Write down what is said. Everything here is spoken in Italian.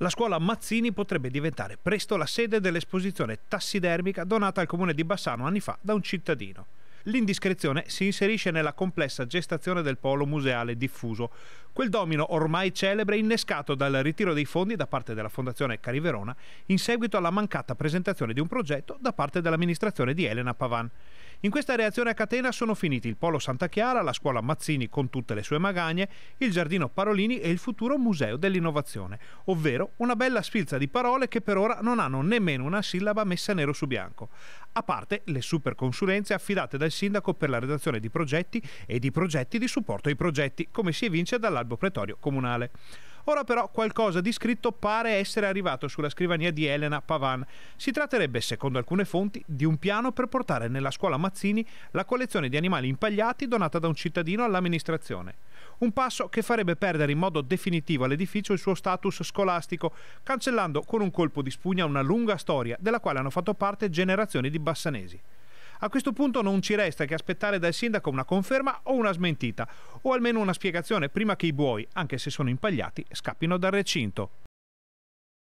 la scuola Mazzini potrebbe diventare presto la sede dell'esposizione tassidermica donata al comune di Bassano anni fa da un cittadino. L'indiscrezione si inserisce nella complessa gestazione del polo museale diffuso, quel domino ormai celebre innescato dal ritiro dei fondi da parte della Fondazione Cariverona in seguito alla mancata presentazione di un progetto da parte dell'amministrazione di Elena Pavan. In questa reazione a catena sono finiti il Polo Santa Chiara, la scuola Mazzini con tutte le sue magagne, il giardino Parolini e il futuro Museo dell'Innovazione, ovvero una bella sfilza di parole che per ora non hanno nemmeno una sillaba messa nero su bianco, a parte le super consulenze affidate dal sindaco per la redazione di progetti e di progetti di supporto ai progetti, come si evince dall'albo pretorio comunale. Ora però qualcosa di scritto pare essere arrivato sulla scrivania di Elena Pavan. Si tratterebbe, secondo alcune fonti, di un piano per portare nella scuola Mazzini la collezione di animali impagliati donata da un cittadino all'amministrazione. Un passo che farebbe perdere in modo definitivo all'edificio il suo status scolastico, cancellando con un colpo di spugna una lunga storia della quale hanno fatto parte generazioni di bassanesi. A questo punto non ci resta che aspettare dal sindaco una conferma o una smentita, o almeno una spiegazione prima che i buoi, anche se sono impagliati, scappino dal recinto.